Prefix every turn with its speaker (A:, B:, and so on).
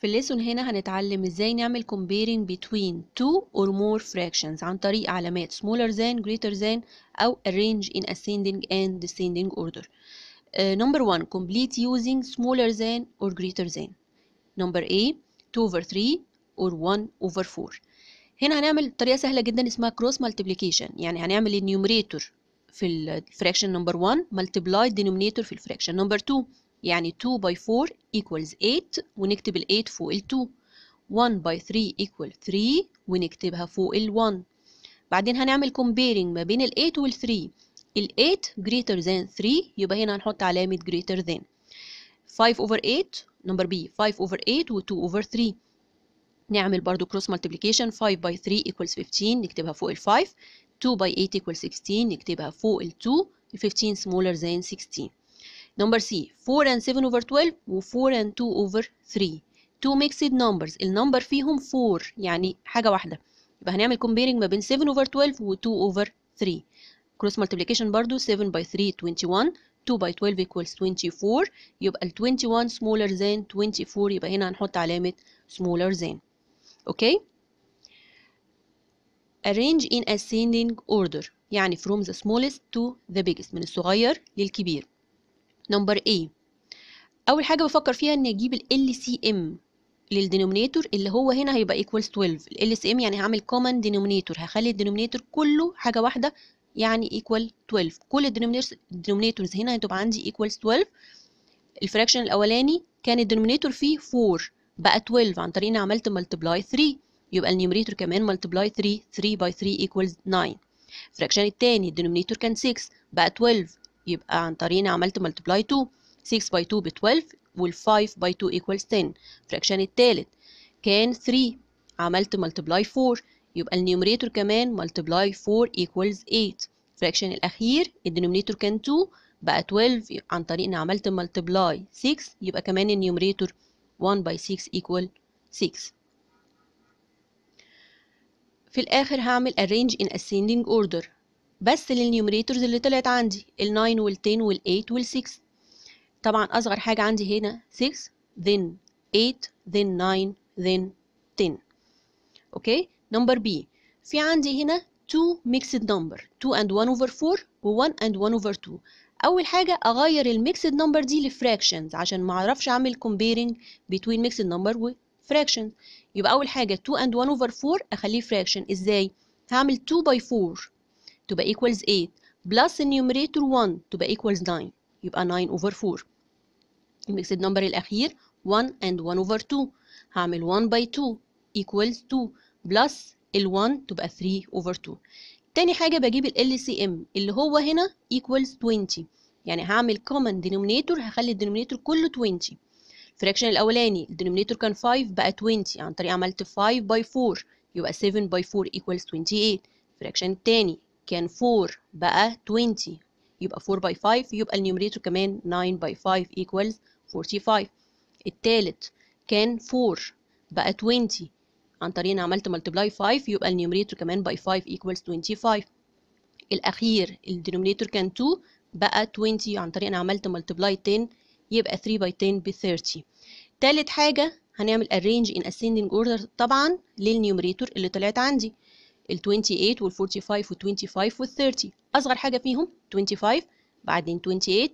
A: في الليسون هنا هنتعلم ازاي نعمل comparing between two or more fractions عن طريق علامات smaller than greater than أو arrange in ascending and descending order uh, number one complete using smaller than or greater than number A two over three or one over four هنا هنعمل طريقة سهلة جدا اسمها cross multiplication يعني هنعمل النيوميريتور في الفراكشن نمبر 1 multiply denominator في الفراكشن نمبر 2 يعني 2 by 4 equals 8 ونكتب ال 8 فوق ال 2 1 by 3 equal 3 ونكتبها فوق ال 1 بعدين هنعمل comparing ما بين ال 8 وال 3 ال 8 greater than 3 يبقى هنا هنحط علامة greater than 5 over 8 نمبر B 5 over 8 و 2 over 3 نعمل برضو cross multiplication 5 by 3 equals 15 نكتبها فوق ال 5 2 by 8 equals 16 نكتبها فوق ال 2 15 smaller than 16 نمبر سي 4 and 7 over 12 و 4 and 2 over 3 two mixed numbers النمبر فيهم 4 يعني حاجة واحدة يبقى هنعمل comparing ما بين 7 over 12 و 2 over 3 cross multiplication برضو 7 by 3 21 2 by 12 equals 24 يبقى ال 21 smaller than 24 يبقى هنا هنحط علامة smaller than اوكي arrange in ascending order يعني from the smallest to the biggest من الصغير للكبير نمبر A اول حاجه بفكر فيها اني اجيب ال LCM للدينومينيتور اللي هو هنا هيبقى ايكوالز 12 ال LCM يعني هعمل common denominator هخلي الدينومينيتور كله حاجه واحده يعني equal 12 كل الدينومينيتورز هنا هتبقى عندي ايكوالز 12 الفراكشن الاولاني كان الدينومينيتور فيه 4 بقى 12 عن طريق اني عملت multiply 3 يبقى النيوميريتور كمان multiply 3 3 by 3 equals 9 الفراكشن الثاني الدينومينيتور كان 6 بقى 12 يبقى عن طريقنا عملت ملتبلاي 2 6 باي 2 ب 12 وال 5 باي 2 ايكوالز 10 الفراكشن الثالث كان 3 عملت ملتبلاي 4 يبقى النيومريتور كمان ملتبلاي 4 ايكوالز 8 الفراكشن الاخير الدينومينيتور كان 2 بقى 12 عن طريق ان عملت ملتبلاي 6 يبقى كمان النيومريتور 1 باي 6 ايكوال 6 في الاخر هعمل arrange in ascending order بس للنيوميريتورز اللي طلعت عندي ال9 وال10 وال8 وال6 طبعا اصغر حاجه عندي هنا 6 then 8 then 9 then 10 اوكي نمبر بي في عندي هنا 2 ميكسد نمبر 2 and 1 over 4 و 1 and 1 over 2 اول حاجه اغير الميكسد نمبر دي لفراكشنز عشان ما اعرفش اعمل كومبيرنج بين ميكسد نمبر وفراكشنز يبقى اول حاجه 2 and 1 over 4 اخليه فراكشن ازاي هعمل 2 by 4 تبقى equals 8 بلس النيوميريتور 1 تبقى equals 9 يبقى 9 over 4 المكسد نمبر الأخير 1 and 1 over 2 هعمل 1 by 2 equals 2 plus ال 1 تبقى 3 over 2 تاني حاجة بجيب ال LCM اللي هو هنا equals 20 يعني هعمل common denominator هخلي الدينومينيتور كله 20 الفراكشن الأولاني الدينومينيتور كان 5 بقى 20 عن طريق عملت 5 by 4 يبقى 7 by 4 equals 28 الفراكشن التاني كان 4 بقى 20 يبقى 4 باي 5 يبقى النيومريتور كمان 9 باي 5 equals 45 التالت كان 4 بقى 20 عن طريق ان عملت ملتبلاي 5 يبقى النيومريتور كمان باي 5 equals 25 الاخير الدينومينيتور كان 2 بقى 20 عن طريق ان عملت ملتبلاي 10 يبقى 3 باي 10 ب 30 تالت حاجه هنعمل arrange in ascending order طبعا للنيومريتور اللي طلعت عندي ال 28 وال 45 وال 25 وال 30 أصغر حاجة فيهم 25 بعدين 28